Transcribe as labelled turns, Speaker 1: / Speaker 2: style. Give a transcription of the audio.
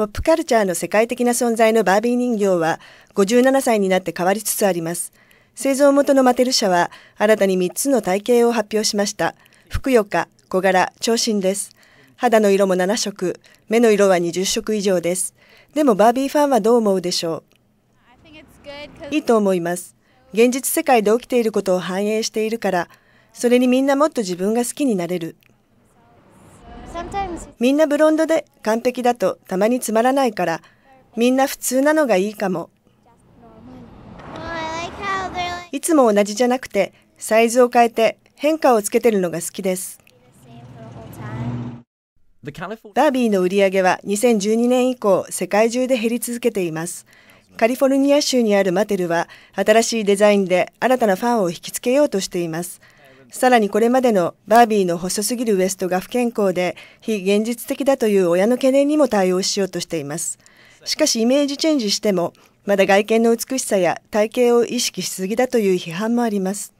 Speaker 1: ポップカルチャーの世界的な存在のバービー人形は57歳になって変わりつつあります。製造元のマテル社は新たに3つの体型を発表しました。ふくよか、小柄、長身です。肌の色も7色、目の色は20色以上です。でもバービーファンはどう思うでしょういいと思います。現実世界で起きていることを反映しているから、それにみんなもっと自分が好きになれる。みんなブロンドで完璧だとたまにつまらないから、みんな普通なのがいいかも。いつも同じじゃなくて、サイズを変えて変化をつけてるのが好きです。ダービーの売り上げは2012年以降、世界中で減り続けています。カリフォルニア州にあるマテルは、新しいデザインで新たなファンを引きつけようとしています。さらにこれまでのバービーの細すぎるウエストが不健康で非現実的だという親の懸念にも対応しようとしています。しかしイメージチェンジしても、まだ外見の美しさや体型を意識しすぎだという批判もあります。